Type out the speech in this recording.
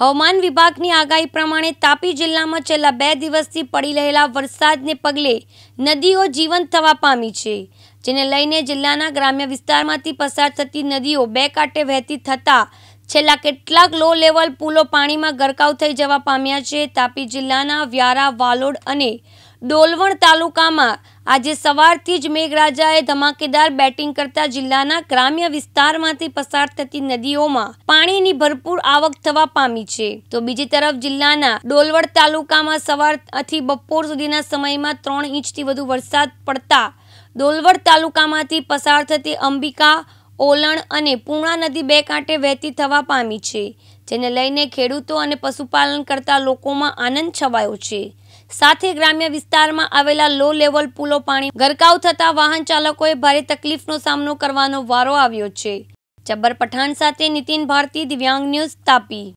હવામાન વિભાગની આગાહી પ્રમાણે તાપી જિલ્લામાં છેલ્લા બે દિવસથી પડી રહેલા વરસાદને પગલે નદીઓ જીવંત થવા પામી છે જેને લઈને જિલ્લાના ગ્રામ્ય વિસ્તારમાંથી પસાર થતી નદીઓ બે કાંઠે વહેતી થતાં છેલ્લા કેટલાક લો લેવલ પુલો પાણીમાં ગરકાવ થઈ જવા પામ્યા છે તાપી જિલ્લાના વ્યારા વાલોડ અને ડોલવણ તાલુકામાં આજે સવારથી જ મેઘરાજાએ ધમાકેદાર બેટિંગ કરતા જિલ્લાના ગ્રામ્ય વિસ્તારમાંથી પસાર થતી નદીઓમાં પાણીની ભરપૂર આવક થવા પામી છે તો બીજી તરફ જિલ્લાના ડોલવડ તાલુકામાં સવારથી બપોર સુધીના સમયમાં ત્રણ ઇંચથી વધુ વરસાદ પડતા ડોલવડ તાલુકામાંથી પસાર થતી અંબિકા ઓલણ અને પૂર્ણા નદી બે કાંઠે વહેતી થવા પામી છે જેને લઈને ખેડૂતો અને પશુપાલન કરતા લોકોમાં આનંદ છવાયો છે સાથે ગ્રામ્ય વિસ્તારમાં આવેલા લો લેવલ પુલો પાણી ગરકાવ થતા વાહન ચાલકોએ ભારે તકલીફનો સામનો કરવાનો વારો આવ્યો છે જબ્બર પઠાણ સાથે નીતિન ભારતી દિવ્યાંગ ન્યૂઝ તાપી